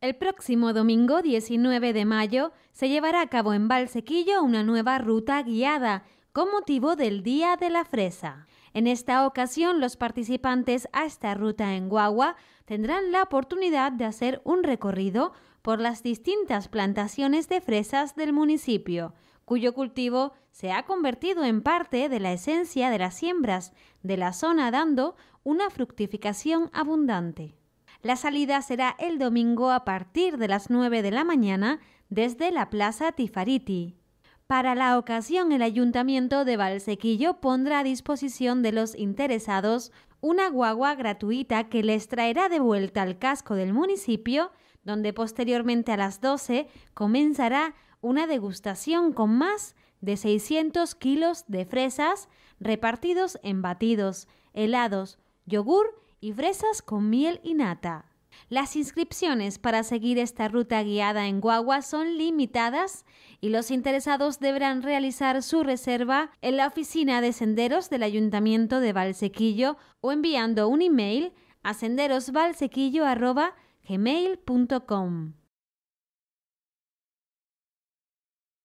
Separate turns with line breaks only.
El próximo domingo 19 de mayo se llevará a cabo en Valsequillo una nueva ruta guiada con motivo del Día de la Fresa. En esta ocasión, los participantes a esta ruta en Guagua tendrán la oportunidad de hacer un recorrido por las distintas plantaciones de fresas del municipio, cuyo cultivo se ha convertido en parte de la esencia de las siembras de la zona, dando una fructificación abundante. La salida será el domingo a partir de las 9 de la mañana desde la Plaza Tifariti. Para la ocasión, el Ayuntamiento de Valsequillo pondrá a disposición de los interesados una guagua gratuita que les traerá de vuelta al casco del municipio, donde posteriormente a las 12 comenzará una degustación con más de 600 kilos de fresas repartidos en batidos, helados, yogur y fresas con miel y nata. Las inscripciones para seguir esta ruta guiada en Guagua son limitadas y los interesados deberán realizar su reserva en la oficina de senderos del Ayuntamiento de Valsequillo o enviando un email a senderosvalsequillo.com.